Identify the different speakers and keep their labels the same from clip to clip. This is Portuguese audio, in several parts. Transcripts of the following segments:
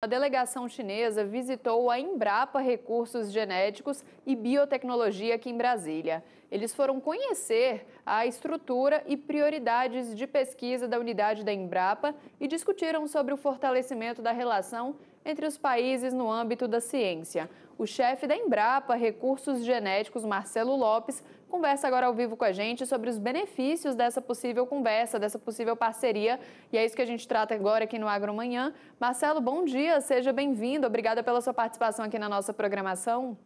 Speaker 1: A delegação chinesa visitou a Embrapa Recursos Genéticos e Biotecnologia aqui em Brasília. Eles foram conhecer a estrutura e prioridades de pesquisa da unidade da Embrapa e discutiram sobre o fortalecimento da relação entre os países no âmbito da ciência. O chefe da Embrapa Recursos Genéticos, Marcelo Lopes, conversa agora ao vivo com a gente sobre os benefícios dessa possível conversa, dessa possível parceria. E é isso que a gente trata agora aqui no Agromanhã. Marcelo, bom dia, seja bem-vindo. Obrigada pela sua participação aqui na nossa programação.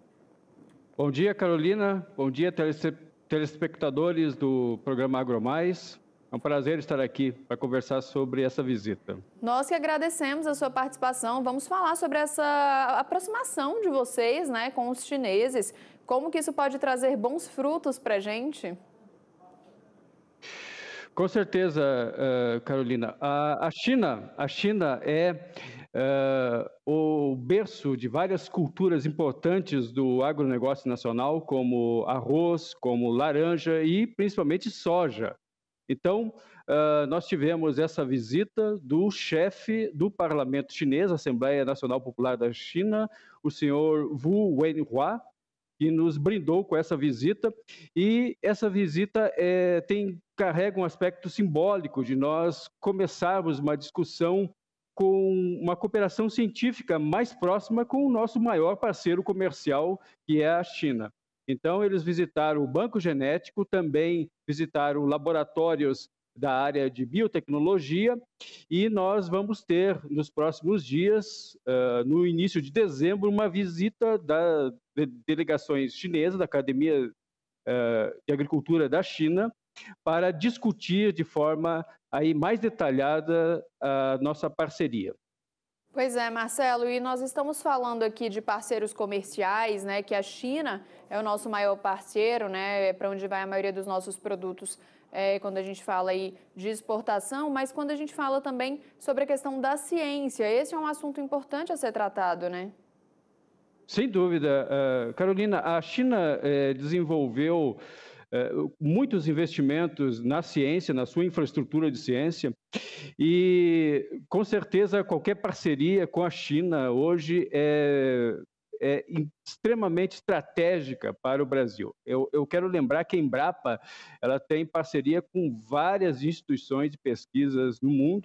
Speaker 2: Bom dia, Carolina. Bom dia, telespectadores do programa AgroMais. É um prazer estar aqui para conversar sobre essa visita.
Speaker 1: Nós que agradecemos a sua participação. Vamos falar sobre essa aproximação de vocês né, com os chineses. Como que isso pode trazer bons frutos para a gente?
Speaker 2: Com certeza, eh, Carolina. A China, a China é eh, o berço de várias culturas importantes do agronegócio nacional, como arroz, como laranja e principalmente soja. Então, uh, nós tivemos essa visita do chefe do parlamento chinês, Assembleia Nacional Popular da China, o senhor Wu Wenhua, que nos brindou com essa visita. E essa visita é, tem, carrega um aspecto simbólico de nós começarmos uma discussão com uma cooperação científica mais próxima com o nosso maior parceiro comercial, que é a China. Então, eles visitaram o Banco Genético, também visitaram laboratórios da área de biotecnologia e nós vamos ter nos próximos dias, uh, no início de dezembro, uma visita da de delegações chinesas da Academia uh, de Agricultura da China para discutir de forma aí mais detalhada a nossa parceria.
Speaker 1: Pois é, Marcelo, e nós estamos falando aqui de parceiros comerciais, né? Que a China é o nosso maior parceiro, né? É para onde vai a maioria dos nossos produtos é, quando a gente fala aí de exportação, mas quando a gente fala também sobre a questão da ciência. Esse é um assunto importante a ser tratado, né?
Speaker 2: Sem dúvida. Uh, Carolina, a China uh, desenvolveu eh, muitos investimentos na ciência, na sua infraestrutura de ciência, e com certeza qualquer parceria com a China hoje é, é extremamente estratégica para o Brasil. Eu, eu, quero lembrar que a Embrapa ela tem parceria com várias instituições de pesquisas no mundo,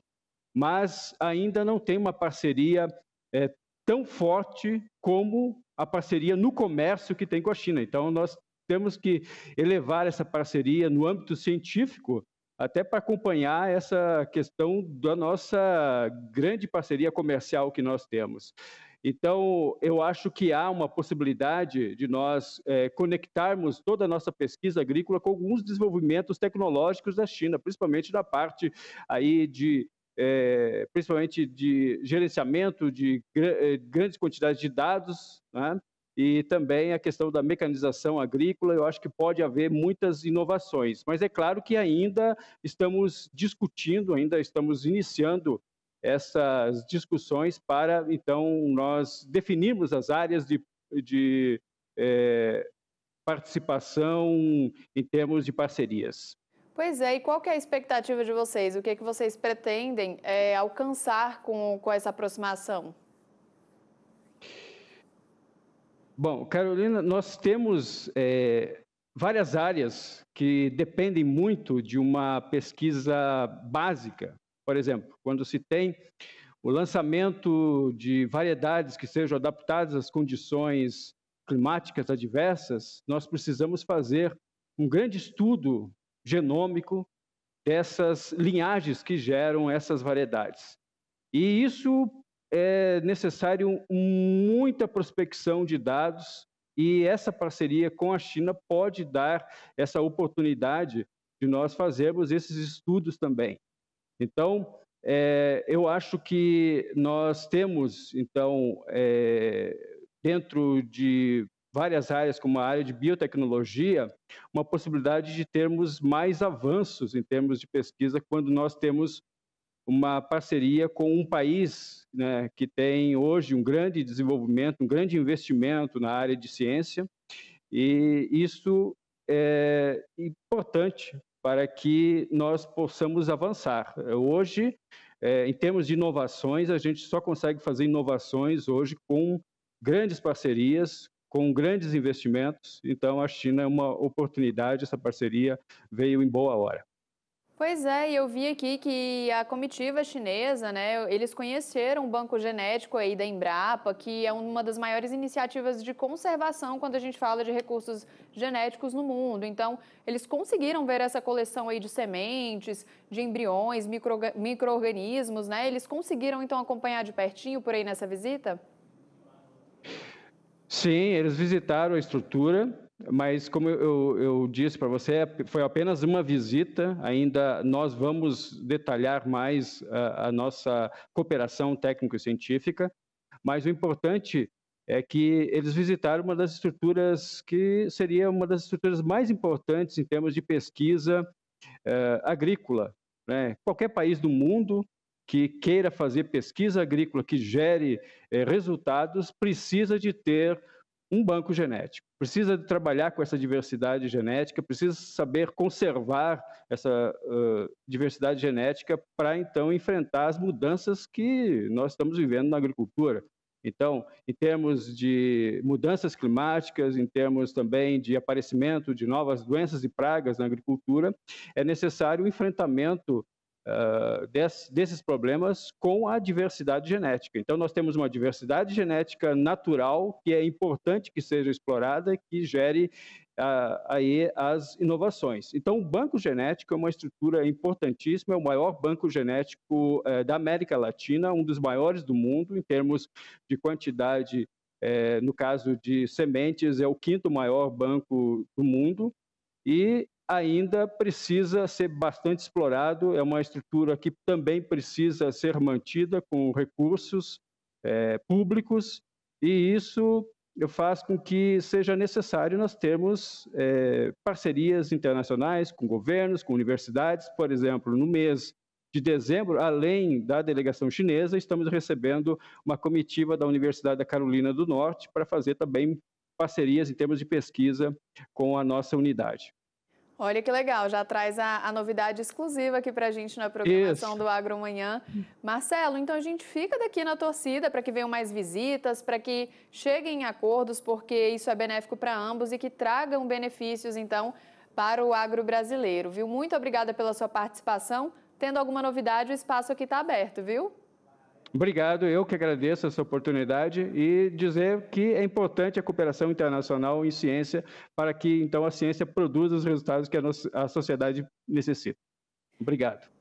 Speaker 2: mas ainda não tem uma parceria é, tão forte como a parceria no comércio que tem com a China. Então, nós temos que elevar essa parceria no âmbito científico, até para acompanhar essa questão da nossa grande parceria comercial que nós temos. Então, eu acho que há uma possibilidade de nós é, conectarmos toda a nossa pesquisa agrícola com alguns desenvolvimentos tecnológicos da China, principalmente da parte aí de é, principalmente de gerenciamento de gr é, grandes quantidades de dados, né? e também a questão da mecanização agrícola, eu acho que pode haver muitas inovações. Mas é claro que ainda estamos discutindo, ainda estamos iniciando essas discussões para, então, nós definirmos as áreas de, de é, participação em termos de parcerias.
Speaker 1: Pois é, e qual que é a expectativa de vocês? O que, é que vocês pretendem é, alcançar com, com essa aproximação?
Speaker 2: Bom, Carolina, nós temos é, várias áreas que dependem muito de uma pesquisa básica. Por exemplo, quando se tem o lançamento de variedades que sejam adaptadas às condições climáticas adversas, nós precisamos fazer um grande estudo genômico dessas linhagens que geram essas variedades. E isso é necessário muita prospecção de dados e essa parceria com a China pode dar essa oportunidade de nós fazermos esses estudos também. Então, é, eu acho que nós temos, então, é, dentro de várias áreas, como a área de biotecnologia, uma possibilidade de termos mais avanços em termos de pesquisa quando nós temos uma parceria com um país né, que tem hoje um grande desenvolvimento, um grande investimento na área de ciência, e isso é importante para que nós possamos avançar. Hoje, é, em termos de inovações, a gente só consegue fazer inovações hoje com grandes parcerias, com grandes investimentos. Então, a China é uma oportunidade, essa parceria veio em boa hora.
Speaker 1: Pois é, e eu vi aqui que a comitiva chinesa, né, eles conheceram o banco genético aí da Embrapa, que é uma das maiores iniciativas de conservação quando a gente fala de recursos genéticos no mundo. Então, eles conseguiram ver essa coleção aí de sementes, de embriões, micro-organismos, né? Eles conseguiram, então, acompanhar de pertinho por aí nessa visita?
Speaker 2: Sim, eles visitaram a estrutura, mas como eu, eu disse para você, foi apenas uma visita. Ainda nós vamos detalhar mais a, a nossa cooperação técnico-científica. Mas o importante é que eles visitaram uma das estruturas que seria uma das estruturas mais importantes em termos de pesquisa eh, agrícola. Né? Qualquer país do mundo que queira fazer pesquisa agrícola que gere eh, resultados precisa de ter um banco genético. Precisa de trabalhar com essa diversidade genética, precisa saber conservar essa uh, diversidade genética para então enfrentar as mudanças que nós estamos vivendo na agricultura. Então, em termos de mudanças climáticas, em termos também de aparecimento de novas doenças e pragas na agricultura, é necessário o enfrentamento ah, desses problemas com a diversidade genética. Então, nós temos uma diversidade genética natural que é importante que seja explorada e que gere uh, aí as inovações. Então, o banco genético é uma estrutura importantíssima, é o maior banco genético uh, da América Latina, um dos maiores do mundo em termos de quantidade. Eh, no caso de sementes, é o quinto maior banco do mundo. E ainda precisa ser bastante explorado. É uma estrutura que também precisa ser mantida com recursos é, públicos, e isso faz com que seja necessário nós termos é, parcerias internacionais com governos, com universidades. Por exemplo, no mês de dezembro, além da delegação chinesa, estamos recebendo uma comitiva da Universidade da Carolina do Norte para fazer também parcerias em termos de pesquisa com a nossa unidade.
Speaker 1: Olha que legal, já traz a, a novidade exclusiva aqui para a gente na programação Isso. do Agro Manhã, Marcelo, então a gente fica daqui na torcida para que venham mais visitas, para que cheguem acordos, porque isso é benéfico para ambos e que tragam benefícios, então, para o agro brasileiro, viu? Muito obrigada pela sua participação. Tendo alguma novidade, o espaço aqui está aberto, viu?
Speaker 2: Obrigado, eu que agradeço essa oportunidade e dizer que é importante a cooperação internacional em ciência para que então a ciência produza os resultados que a, a sociedade necessita. Obrigado.